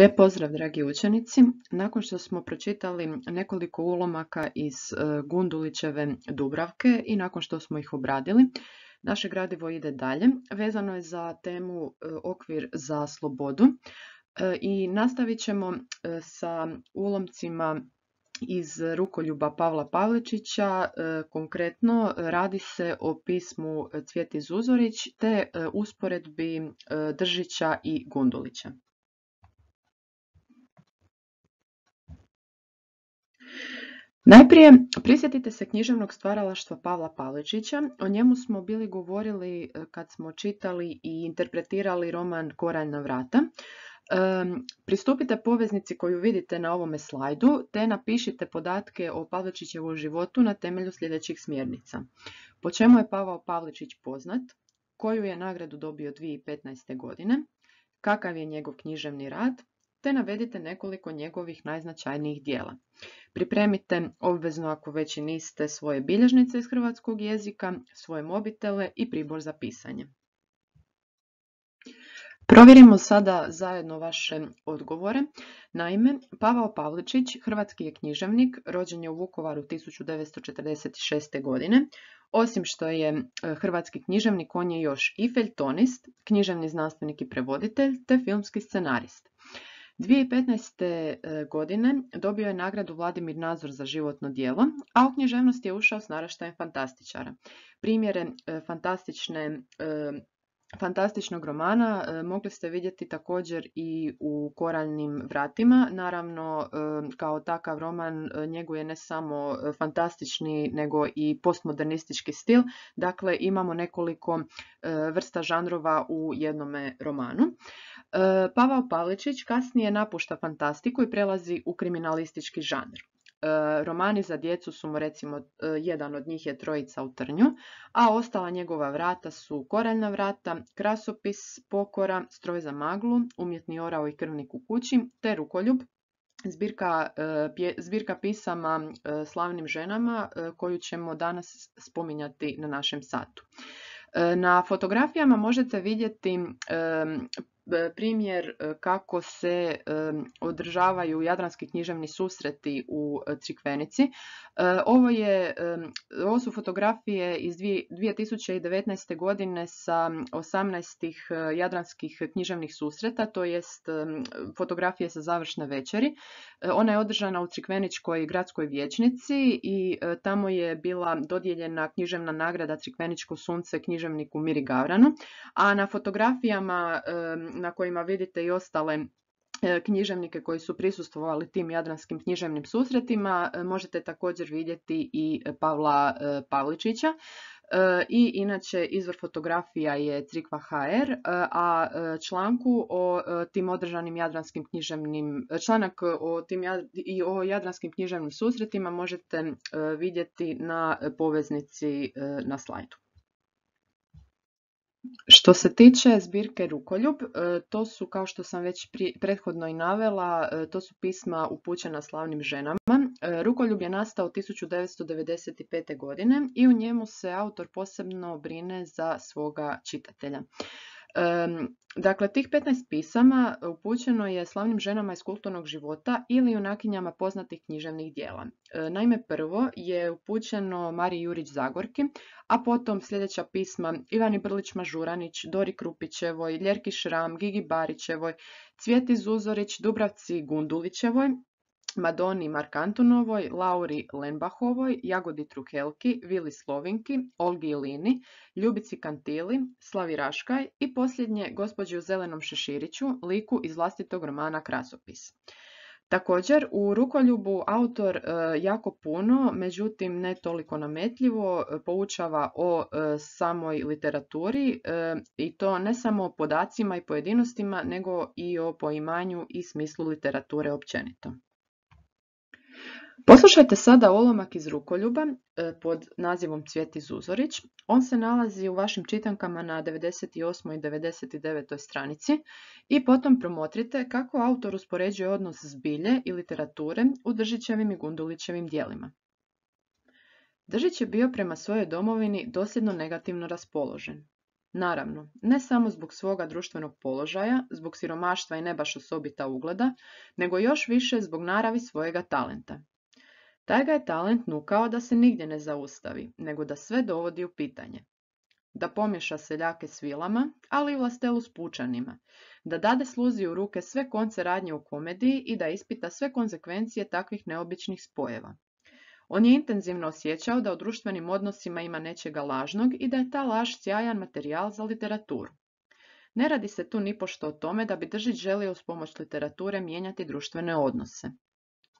Lijep pozdrav dragi učenici. Nakon što smo pročitali nekoliko ulomaka iz e, Gundulićeve Dubravke i nakon što smo ih obradili, naše gradivo ide dalje. Vezano je za temu e, okvir za slobodu e, i nastavit ćemo sa ulomcima iz rukoljuba Pavla Pavličića. Konkretno radi se o pismu Cvjeti Zuzorić te usporedbi Držića i Gundulića. Najprije prisjetite se književnog stvaralaštva Pavla Pavličića. O njemu smo bili govorili e, kad smo čitali i interpretirali roman na vrata. E, pristupite poveznici koju vidite na ovome slajdu te napišite podatke o Pavličićevu životu na temelju sljedećih smjernica. Po čemu je Pavao Pavličić poznat? Koju je nagradu dobio 2015. godine? Kakav je njegov književni rad? te navedite nekoliko njegovih najznačajnijih dijela. Pripremite obvezno ako već i niste svoje bilježnice iz hrvatskog jezika, svoje mobitele i pribor za pisanje. Provjerimo sada zajedno vaše odgovore. Naime, Pavao Pavličić, hrvatski je književnik, rođen je u Vukovaru 1946. godine. Osim što je e, hrvatski književnik, on je još i feljtonist, književni znanstvenik i prevoditelj, te filmski scenarist. 2015. E, godine dobio je nagradu Vladimir Nazor za životno djelo, a u književnost je ušao s naraštajem fantastičara. Primjere e, fantastične e, Fantastičnog romana mogli ste vidjeti također i u Koraljnim vratima. Naravno, kao takav roman njeguje ne samo fantastični, nego i postmodernistički stil. Dakle, imamo nekoliko vrsta žanrova u jednome romanu. E, Pavao Pavličić kasnije napušta fantastiku i prelazi u kriminalistički žanr. E, romani za djecu su mu recimo, e, jedan od njih je Trojica u trnju, a ostala njegova vrata su Koraljna vrata, Krasopis, Pokora, Stroj za maglu, Umjetni orao i Krvnik u kući, te Rukoljub, Zbirka, zbirka pisama slavnim ženama koju ćemo danas spominjati na našem satu. Na fotografijama možete vidjeti E, primjer e, kako se e, održavaju jadranski književni susreti u Crikvenici. Ovo, je, ovo su fotografije iz 2019. godine sa 18 jadranskih književnih susreta, to jest fotografije sa završne večeri. Ona je održana u Crikveničkoj gradskoj vijećnici i e, tamo je bila dodijeljena književna nagrada Crikveničko sunce književniku Miri Gavranu, a na fotografijama e, na kojima vidite i ostale e, književnike koji su prisustvovali tim jadranskim književnim susretima možete također vidjeti i Pavla Pavličića E, I inače izvor fotografija je Crikva HR, e, a e, članku o tim održanim jadranskim književnim, članak o tim i o jadranskim književnim susretima možete vidjeti na poveznici na slajdu. Što se tiče zbirke Rukoljub, e, to su kao što sam već prethodno i navela, e, to su pisma upućena slavnim ženama. E, Rukoljub je nastao 1995. godine i u njemu se autor posebno brine za svoga čitatelja. Dakle, tih 15 pisama upućeno je slavnim ženama iz kulturnog života ili junakinjama poznatih književnih dijela. E, naime, prvo je upućeno Mariji Jurić Zagorki, a potom sljedeća pisma Ivani Brlić Mažuranić, Dori Krupićevoj, Ljerki Šram, Gigi Barićevoj, Cvjeti Zuzorić, Dubravci Gundulićevoj Madoni Markantunovoj, Lauri Lenbahovoj, Jagodi Trukelki, Vili Slovinki, Olgi Ilini, Ljubici Kantili, Slavi Raškaj i posljednje gospođi u zelenom šeširiću, liku iz vlastitog romana Krasopis. Također, u Rukoljubu autor e, jako puno, međutim ne toliko nametljivo, e, poučava o e, samoj literaturi i to ne samo o podacima i pojedinostima, nego i o poimanju i smislu literature općenito. Poslušajte sada olomak iz rukoljuba e, pod nazivom Cvjeti Zuzorić. On se nalazi u vašim čitankama na 98. i 99. stranici i potom promotrite kako autor uspoređuje odnos zbilje i literature u Držićevim i Gundulićevim dijelima. Držić je bio prema svojoj domovini dosljedno negativno raspoložen. Naravno, ne samo zbog svoga društvenog položaja, zbog siromaštva i ne baš osobita ugleda, nego još više zbog naravi svojega talenta. Taj ga je talent nukao da se nigdje ne zaustavi, nego da sve dovodi u pitanje. Da pomješa seljake s vilama, ali i vlastelu s pučanima. Da dade sluzi u ruke sve konce radnje u komediji i da ispita sve konzekvencije takvih neobičnih spojeva. On je intenzivno osjećao da u društvenim odnosima ima nečega lažnog i da je ta laž sjajan materijal za literaturu. Ne radi se tu nipošto o tome da bi Držić želio s pomoć literature mijenjati društvene odnose.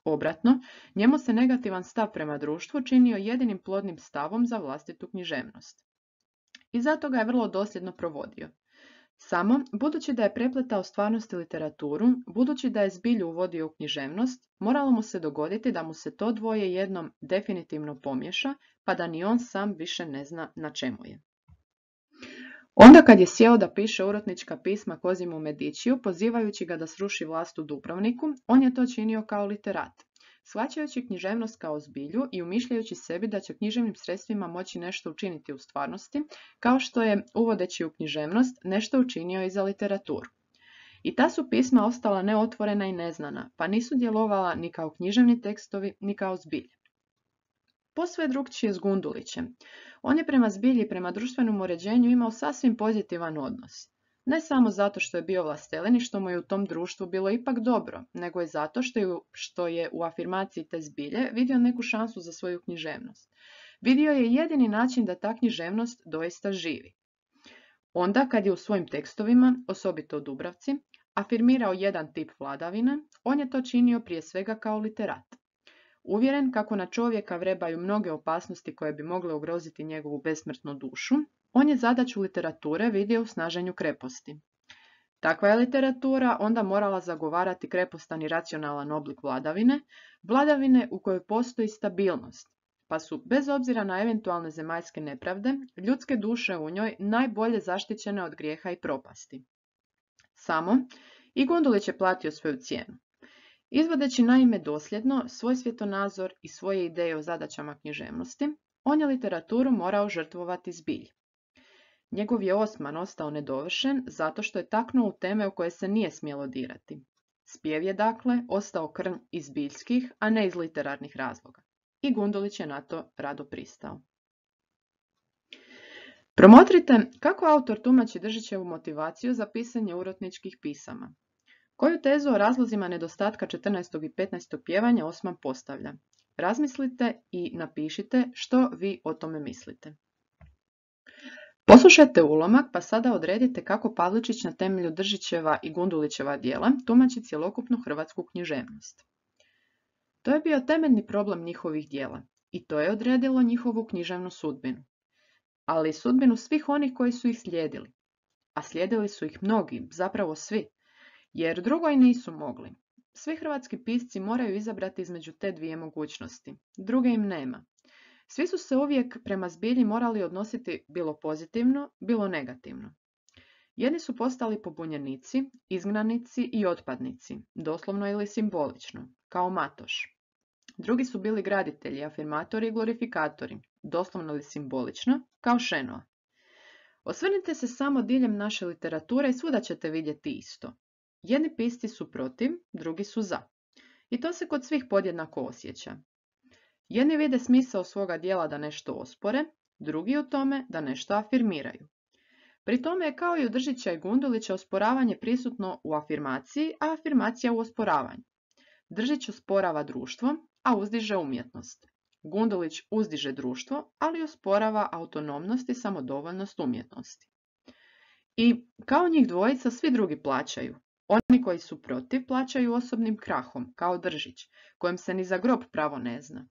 Obratno, njemu se negativan stav prema društvu činio jedinim plodnim stavom za vlastitu književnost. I zato ga je vrlo dosljedno provodio. Samo, budući da je prepletao stvarnost i literaturu, budući da je zbilju uvodio u književnost, moralo mu se dogoditi da mu se to dvoje jednom definitivno pomješa, pa da ni on sam više ne zna na čemu je. Onda kad je sjeo da piše urotnička pisma Kozimu medičiju, pozivajući ga da sruši vlast u Dubrovniku, on je to činio kao literat. Shvaćajući književnost kao zbilju i umišljajući sebi da će književnim sredstvima moći nešto učiniti u stvarnosti, kao što je, uvodeći u književnost, nešto učinio i za literaturu. I ta su pisma ostala neotvorena i neznana, pa nisu djelovala ni kao književni tekstovi, ni kao zbilj. Posve je drugčije s Gundulićem. On je prema zbilji i prema društvenom uređenju imao sasvim pozitivan odnos. Ne samo zato što je bio vlasteleni, i što mu je u tom društvu bilo ipak dobro, nego je zato što je, što je u afirmaciji te zbilje vidio neku šansu za svoju književnost. Vidio je jedini način da ta književnost doista živi. Onda kad je u svojim tekstovima, osobito u Dubravci, afirmirao jedan tip vladavine, on je to činio prije svega kao literat. Uvjeren kako na čovjeka vrebaju mnoge opasnosti koje bi mogle ugroziti njegovu besmrtnu dušu, on je zadaću literature vidio u snaženju kreposti. Takva je literatura onda morala zagovarati krepostan i racionalan oblik vladavine, vladavine u kojoj postoji stabilnost, pa su, bez obzira na eventualne zemaljske nepravde, ljudske duše u njoj najbolje zaštićene od grijeha i propasti. Samo, i Gundulić je platio svoju cijenu. Izvodeći naime dosljedno svoj svjetonazor i svoje ideje o zadaćama književnosti, on je literaturu morao žrtvovati zbilj. Njegov je osman ostao nedovršen zato što je taknuo u teme u koje se nije smjelo dirati. Spjev je dakle ostao krn iz biljskih, a ne iz literarnih razloga. I Gundulić je na to rado pristao. Promotrite kako autor tumači Držićevu motivaciju za pisanje urotničkih pisama. Koju tezu o razlozima nedostatka 14. i 15. pjevanja Osman postavlja? Razmislite i napišite što vi o tome mislite. Poslušajte ulomak pa sada odredite kako Pavličić na temelju Držićeva i Gundulićeva dijela tumači cjelokupnu hrvatsku književnost. To je bio temeljni problem njihovih dijela i to je odredilo njihovu književnu sudbinu, ali i sudbinu svih onih koji su ih slijedili. A slijedili su ih mnogi, zapravo svi, jer drugo i nisu mogli. Svi hrvatski pisci moraju izabrati između te dvije mogućnosti. Druge im nema. Svi su se uvijek prema zbilji morali odnositi bilo pozitivno, bilo negativno. Jedni su postali pobunjenici, izgnanici i otpadnici, doslovno ili simbolično, kao Matoš. Drugi su bili graditelji, afirmatori i glorifikatori, doslovno ili simbolično, kao Šenoa. Osvrnite se samo diljem naše literature i svuda ćete vidjeti isto. Jedni pisti pa su protiv, drugi su za. I to se kod svih podjednako osjeća. Jedni vide smisao svoga dijela da nešto ospore, drugi u tome da nešto afirmiraju. Pri tome je kao i u Držića i Gundulića osporavanje prisutno u afirmaciji, a afirmacija u osporavanju. Držić osporava društvo, a uzdiže umjetnost. Gundulić uzdiže društvo, ali osporava autonomnost i samodovoljnost umjetnosti. I kao njih dvojica svi drugi plaćaju, koji su protiv plaćaju osobnim krahom, kao Držić, kojem se ni za grob pravo ne zna.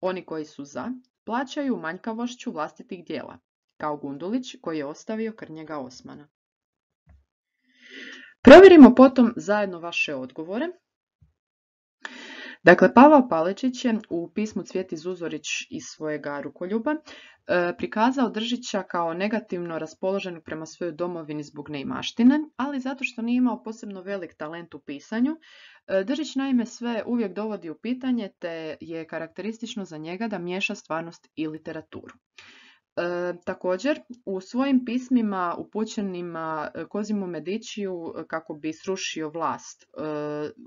Oni koji su za plaćaju manjkavošću vlastitih dijela, kao Gundulić koji je ostavio Krnjega Osmana. Provjerimo potom zajedno vaše odgovore Dakle, Pavao Palečić je u pismu Cvjeti Zuzorić iz svojega rukoljuba e, prikazao Držića kao negativno raspoloženog prema svojoj domovini zbog neimaštine, ali zato što nije imao posebno velik talent u pisanju. E, Držić naime sve uvijek dovodi u pitanje te je karakteristično za njega da miješa stvarnost i literaturu. E, također, u svojim pismima upućenima e, Kozimu Mediciju e, kako bi srušio vlast,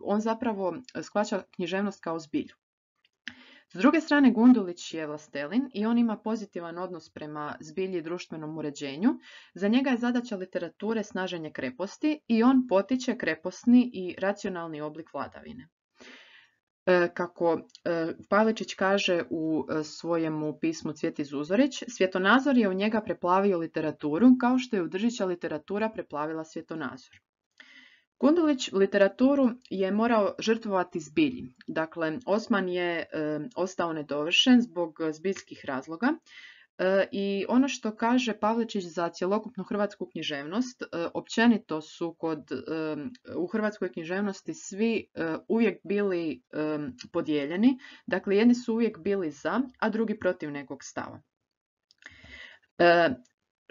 on zapravo shvaća književnost kao zbilju. S druge strane, Gundulić je vlastelin i on ima pozitivan odnos prema zbilji i društvenom uređenju. Za njega je zadaća literature snaženje kreposti i on potiče kreposni i racionalni oblik vladavine. E, kako e, Pavličić kaže u e, svojemu pismu Cvjeti Zuzorić, svjetonazor je u njega preplavio literaturu kao što je u Držića literatura preplavila svjetonazor. Kundulić literaturu je morao žrtvovati zbilji. Dakle, Osman je ostao nedovršen zbog zbiljskih razloga, E, I ono što kaže Pavličić za cjelokupnu hrvatsku književnost, e, općenito su kod, e, u hrvatskoj književnosti svi uvijek bili podijeljeni, dakle jedni su uvijek bili za, a drugi protiv nekog stava.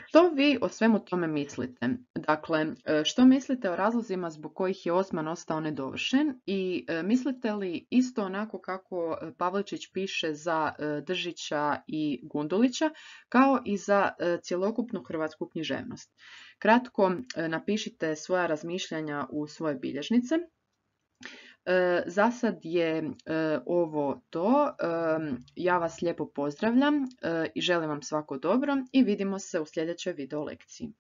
Što vi o svemu tome mislite? Dakle, e, što mislite o razlozima zbog kojih je Osman ostao nedovršen i e, mislite li isto onako kako e, Pavličić piše za Držića i Gundulića, kao i za cjelokupnu hrvatsku književnost? Kratko napišite svoja razmišljanja u svoje bilježnice. E, za sad je e, ovo to. E, ja vas lijepo pozdravljam i želim vam svako dobro i vidimo se u sljedećoj video lekciji.